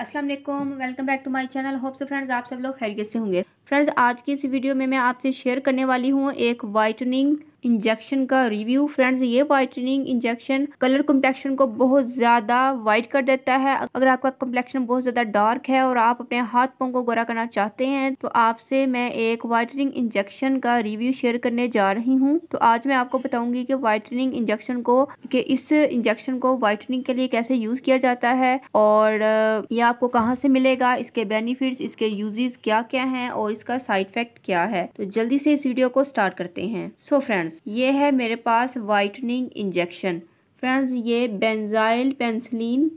Aslam welcome back to my channel होप्स से friends आप सब लोग खैरियत से होंगे फ्रेंड्स आज की इस वीडियो में मैं आपसे शेयर करने वाली हूँ एक वाइटनिंग इंजेक्शन का रिव्यू फ्रेंड्स ये वाइटनिंग इंजेक्शन कलर कम्प्लेक्शन को बहुत ज़्यादा वाइट कर देता है अगर आपका कम्प्लेक्शन बहुत ज़्यादा डार्क है और आप अपने हाथ पों को गोरा करना चाहते हैं तो आपसे मैं एक वाइटनिंग इंजेक्शन का रिव्यू शेयर करने जा रही हूँ तो आज मैं आपको बताऊंगी कि वाइटनिंग इंजेक्शन को कि इस इंजेक्शन को वाइटनिंग के लिए कैसे यूज़ किया जाता है और ये आपको कहाँ से मिलेगा इसके बेनिफिट्स इसके यूजेस क्या क्या हैं और इसका साइड इफेक्ट क्या है तो जल्दी से इस वीडियो को स्टार्ट करते हैं सो so फ्रेंड्स फ्रेंड्स ये है मेरे पास वाइटनिंग इंजेक्शन फ्रेंड्स ये बेंजाइल पेंसिलिन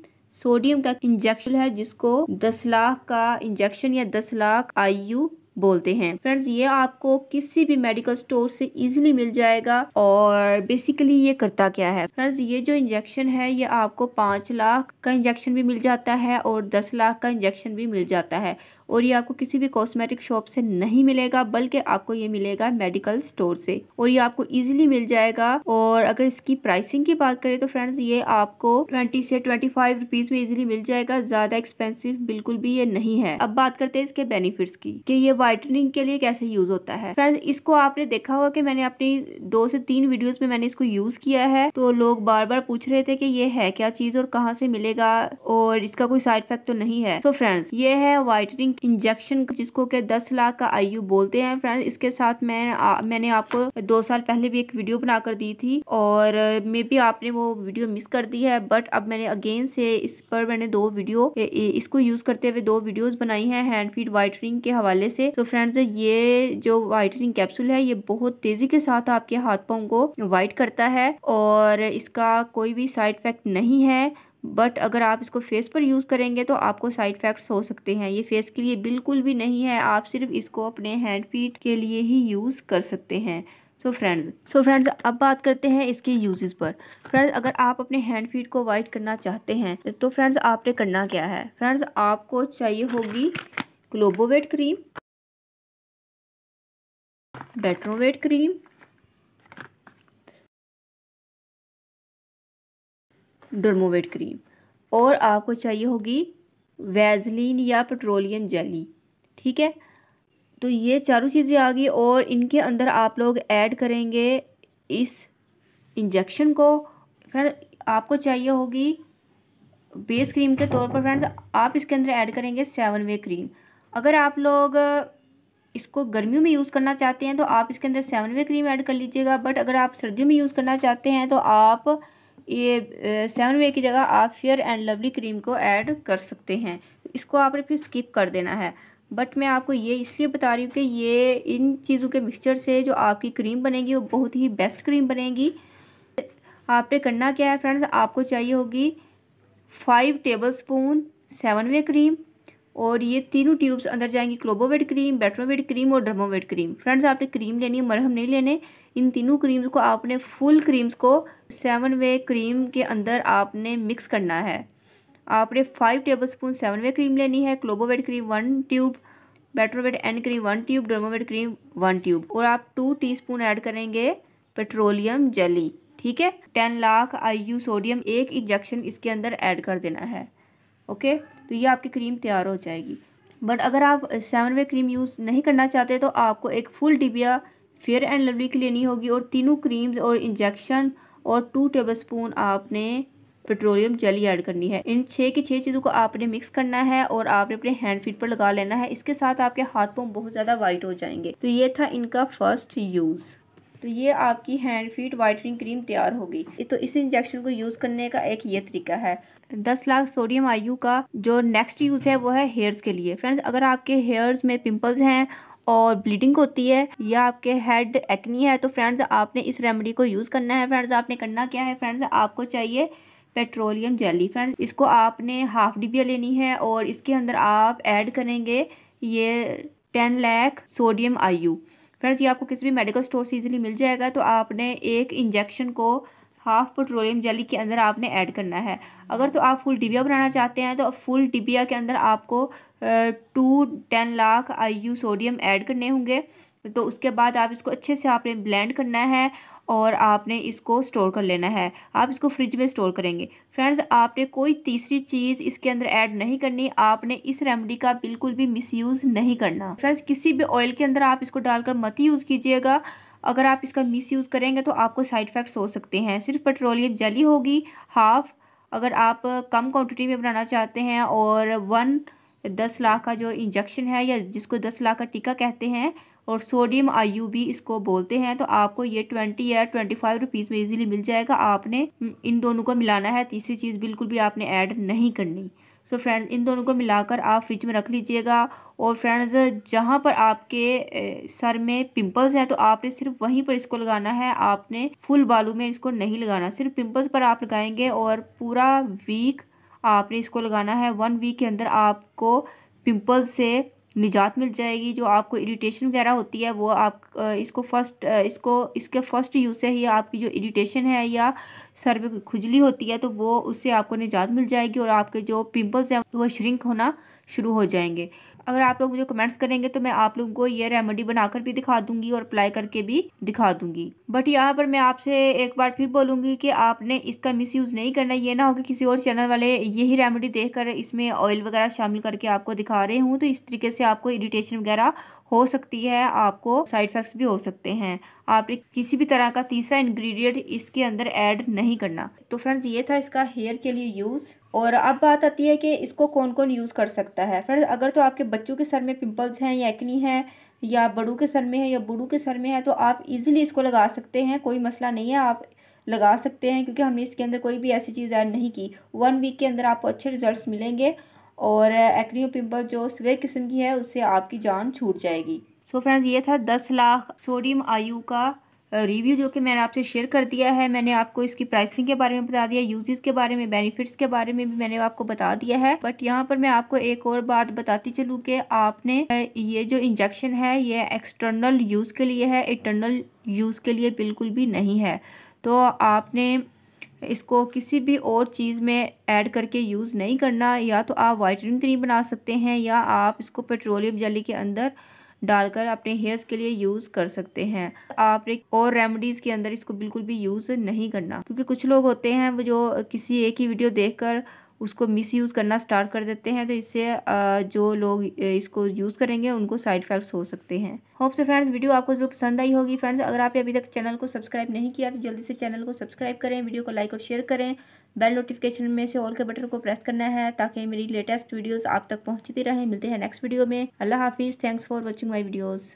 सोडियम का इंजेक्शन है जिसको दस लाख का इंजेक्शन या दस लाख आईयू बोलते हैं फ्रेंड्स ये आपको किसी भी मेडिकल स्टोर से इजीली मिल जाएगा और बेसिकली ये करता क्या है फ्रेंड्स ये जो इंजेक्शन है ये आपको पाँच लाख का इंजेक्शन भी मिल जाता है और दस लाख का इंजेक्शन भी मिल जाता है और ये आपको किसी भी कॉस्मेटिक शॉप से नहीं मिलेगा बल्कि आपको ये मिलेगा मेडिकल स्टोर से और ये आपको इजीली मिल जाएगा और अगर इसकी प्राइसिंग की बात करें तो फ्रेंड्स ये आपको ट्वेंटी से ट्वेंटी फाइव रुपीज़ में इजीली मिल जाएगा ज़्यादा एक्सपेंसिव बिल्कुल भी ये नहीं है अब बात करते हैं इसके बेनिफिट्स की कि ये वाइटनिंग के लिए कैसे यूज़ होता है फ्रेंड्स इसको आपने देखा होगा कि मैंने अपनी दो से तीन वीडियोस में मैंने इसको यूज़ किया है तो लोग बार बार पूछ रहे थे कि ये है क्या चीज़ और कहाँ से मिलेगा और इसका कोई साइड इफेक्ट तो नहीं है तो फ्रेंड्स ये है वाइटनिंग इंजेक्शन जिसको के दस लाख का आयु बोलते हैं फ्रेंड्स इसके साथ मैं आ, मैंने आपको दो साल पहले भी एक वीडियो बनाकर दी थी और मे भी आपने वो वीडियो मिस कर दी है बट अब मैंने अगेन से इस पर मैंने दो वीडियो इसको यूज़ करते हुए दो वीडियोस बनाई हैं हैंड फीड वाइटनिंग के हवाले से तो फ्रेंड्स ये जो वाइटनिंग कैप्सूल है ये बहुत तेज़ी के साथ आपके हाथ पाओ को वाइट करता है और इसका कोई भी साइड इफेक्ट नहीं है बट अगर आप इसको फेस पर यूज़ करेंगे तो आपको साइड इफ़ेक्ट्स हो सकते हैं ये फेस के लिए बिल्कुल भी नहीं है आप सिर्फ इसको अपने हैंड फीट के लिए ही यूज़ कर सकते हैं सो फ्रेंड्स सो फ्रेंड्स अब बात करते हैं इसके यूजेस पर फ्रेंड्स अगर आप अपने हैंड फीट को वाइट करना चाहते हैं तो फ्रेंड्स आपने करना क्या है फ्रेंड्स आपको चाहिए होगी Globovate cream Betnovate cream Dermovate cream और आपको चाहिए होगी वैजलिन या पेट्रोलियम जेली ठीक है तो ये चारों चीज़ें आ गई और इनके अंदर आप लोग ऐड करेंगे इस इंजेक्शन को फिर आपको चाहिए होगी बेस क्रीम के तौर पर फ्रेंड्स आप इसके अंदर ऐड करेंगे सेवन वे क्रीम अगर आप लोग इसको गर्मियों में यूज़ करना चाहते हैं तो आप इसके अंदर सेवन वे क्रीम ऐड कर लीजिएगा बट अगर आप सर्दियों में यूज़ करना चाहते हैं तो आप ये सेवन वे की जगह आप फेयर एंड लवली क्रीम को ऐड कर सकते हैं इसको आपने फिर स्किप कर देना है बट मैं आपको ये इसलिए बता रही हूँ कि ये इन चीज़ों के मिक्सचर से जो आपकी क्रीम बनेगी वो बहुत ही बेस्ट क्रीम बनेगी आपने करना क्या है फ्रेंड्स आपको चाहिए होगी five tablespoon seven way cream और ये तीनों ट्यूब्स अंदर जाएंगी क्लोबोवेट क्रीम बेट्रोवेट क्रीम और ड्रमोवेड क्रीम फ्रेंड्स आपने क्रीम लेनी है मरहम नहीं लेने इन तीनों क्रीम्स को आपने फुल क्रीम्स को सेवन वे क्रीम के अंदर आपने मिक्स करना है आपने five tablespoon seven way cream लेनी है Clobevate cream one tube Betnovate and cream one tube Dermovate cream one tube और आप टू टी ऐड करेंगे पेट्रोलियम जली ठीक है ten lakh I U sodium एक इंजेक्शन इसके अंदर ऐड कर देना है ओके तो ये आपकी क्रीम तैयार हो जाएगी बट अगर आप सेवन वे क्रीम यूज़ नहीं करना चाहते तो आपको एक फुल डिबिया फेयर एंड लवली की लेनी होगी और तीनों क्रीम्स और इंजेक्शन और टू टेबलस्पून आपने पेट्रोलियम जेली ऐड करनी है इन छः की छः चीज़ों को आपने मिक्स करना है और आपने अपने हैंड फीट पर लगा लेना है इसके साथ आपके हाथ पाँव बहुत ज़्यादा वाइट हो जाएंगे तो ये था इनका फर्स्ट यूज़ तो ये आपकी हैंड फीट वाइटनिंग क्रीम तैयार होगी तो इस इंजेक्शन को यूज़ करने का एक ये तरीका है दस लाख सोडियम आयु का जो नेक्स्ट यूज़ है वो है हेयर्स के लिए फ्रेंड्स अगर आपके हेयर्स में पिंपल्स हैं और ब्लीडिंग होती है या आपके हेड एक्नी है तो फ्रेंड्स आपने इस रेमेडी को यूज़ करना है फ्रेंड्स आपने करना क्या है फ्रेंड्स आपको चाहिए पेट्रोलियम जेली फ्रेंड्स इसको आपने हाफ डिबिया लेनी है और इसके अंदर आप ऐड करेंगे ये ten lakh sodium I U friends ये आपको किसी भी मेडिकल स्टोर से ईजिली मिल जाएगा तो आपने एक इंजेक्शन को हाफ पेट्रोलियम जेली के अंदर आपने ऐड करना है अगर तो आप फुल डिबिया बनाना चाहते हैं तो फुल डिबिया के अंदर आपको two ten lakh I sodium add करने होंगे तो उसके बाद आप इसको अच्छे से आपने ब्लेंड करना है और आपने इसको स्टोर कर लेना है आप इसको फ्रिज में स्टोर करेंगे फ्रेंड्स आपने कोई तीसरी चीज़ इसके अंदर ऐड नहीं करनी आपने इस रेमडी का बिल्कुल भी मिसयूज़ नहीं करना फ्रेंड्स किसी भी ऑयल के अंदर आप इसको डालकर मत यूज़ कीजिएगा अगर आप इसका मिस यूज़ करेंगे तो आपको साइड इफ़ेक्ट्स हो सकते हैं सिर्फ पेट्रोलियम जली होगी हाफ अगर आप कम क्वान्टिटी में बनाना चाहते हैं और वन दस लाख का जो इंजेक्शन है या जिसको दस लाख का टीका कहते हैं और सोडियम आई इसको बोलते हैं तो आपको ये ट्वेंटी या ट्वेंटी फाइव रुपीज़ में इजीली मिल जाएगा आपने हम्म, इन दोनों को मिलाना है तीसरी चीज़ बिल्कुल भी आपने ऐड नहीं करनी सो so फ्रेंड्स इन दोनों को मिलाकर आप फ्रिज में रख लीजिएगा और फ्रेंड्स जहाँ पर आपके सर में पिंपल्स हैं तो आपने सिर्फ वहीं पर इसको लगाना है आपने फुल बालू में इसको नहीं लगाना सिर्फ पिंपल्स पर आप लगाएंगे और पूरा वीक आपने इसको लगाना है वन वीक के अंदर आपको पिंपल्स से निजात मिल जाएगी जो आपको इरीटेशन वगैरह होती है वो आप इसको फर्स्ट इसको इसके फर्स्ट यूज़ से ही आपकी जो इरीटेशन है या सर में खुजली होती है तो वो उससे आपको निजात मिल जाएगी और आपके जो पिंपल्स हैं वो श्रिंक होना शुरू हो जाएंगे अगर आप लोग मुझे कमेंट्स करेंगे तो मैं आप लोगों को ये रेमेडी बनाकर भी दिखा दूंगी और अप्लाई करके भी दिखा दूंगी बट यहाँ पर मैं आपसे एक बार फिर बोलूंगी कि आपने इसका मिस यूज़ नहीं करना ये ना हो कि किसी और चैनल वाले यही रेमेडी देखकर इसमें ऑयल वगैरह शामिल करके आपको दिखा रहे हूँ तो इस तरीके से आपको इरीटेशन वगैरह हो सकती है आपको साइड इफ़ेक्ट्स भी हो सकते हैं आप किसी भी तरह का तीसरा इंग्रेडिएंट इसके अंदर ऐड नहीं करना तो फ्रेंड्स ये था इसका हेयर के लिए यूज़ और अब बात आती है कि इसको कौन कौन यूज़ कर सकता है फ्रेंड्स अगर तो आपके बच्चों के सर में पिंपल्स हैं या एक्नी है या बड़ू के सर में है या बुढ़ू के सर में है तो आप इजीली इसको लगा सकते हैं कोई मसला नहीं है आप लगा सकते हैं क्योंकि हमने इसके अंदर कोई भी ऐसी चीज़ ऐड नहीं की वन वीक के अंदर आपको अच्छे रिजल्ट्स मिलेंगे और एक्नियो पिम्पल जो स्वे किस्म की है उससे आपकी जान छूट जाएगी सो so फ्रेंड्स ये था दस लाख सोडियम आयु का रिव्यू जो कि मैंने आपसे शेयर कर दिया है मैंने आपको इसकी प्राइसिंग के बारे में बता दिया यूजेस के बारे में बेनिफिट्स के बारे में भी मैंने आपको बता दिया है बट यहाँ पर मैं आपको एक और बात बताती चलूँ कि आपने ये जो इंजेक्शन है ये एक्सटर्नल यूज़ के लिए है इंटरनल यूज़ के लिए बिल्कुल भी नहीं है तो आपने इसको किसी भी और चीज़ में ऐड करके यूज़ नहीं करना या तो आप वाइटनिंग क्रीम बना सकते हैं या आप इसको पेट्रोलियम जली के अंदर डालकर अपने हेयर्स के लिए यूज़ कर सकते हैं एक और रेमेडीज़ के अंदर इसको बिल्कुल भी यूज़ नहीं करना क्योंकि कुछ लोग होते हैं वो जो किसी एक ही वीडियो देखकर उसको मिसयूज़ करना स्टार्ट कर देते हैं तो इससे जो लोग इसको यूज़ करेंगे उनको साइड इफ़ेक्ट्स हो सकते हैं होप से फ्रेंड्स वीडियो आपको जरूर पसंद आई होगी फ्रेंड्स अगर आपने अभी तक चैनल को सब्सक्राइब नहीं किया तो जल्दी से चैनल को सब्सक्राइब करें वीडियो को लाइक और शेयर करें बेल नोटिफिकेशन में से ऑल के बटन को प्रेस करना है ताकि मेरी लेटेस्ट वीडियोज़ आप तक पहुँचती रहें मिलते हैं नेक्स्ट वीडियो में अल्लाह हाफिज़ thanks for watching my videos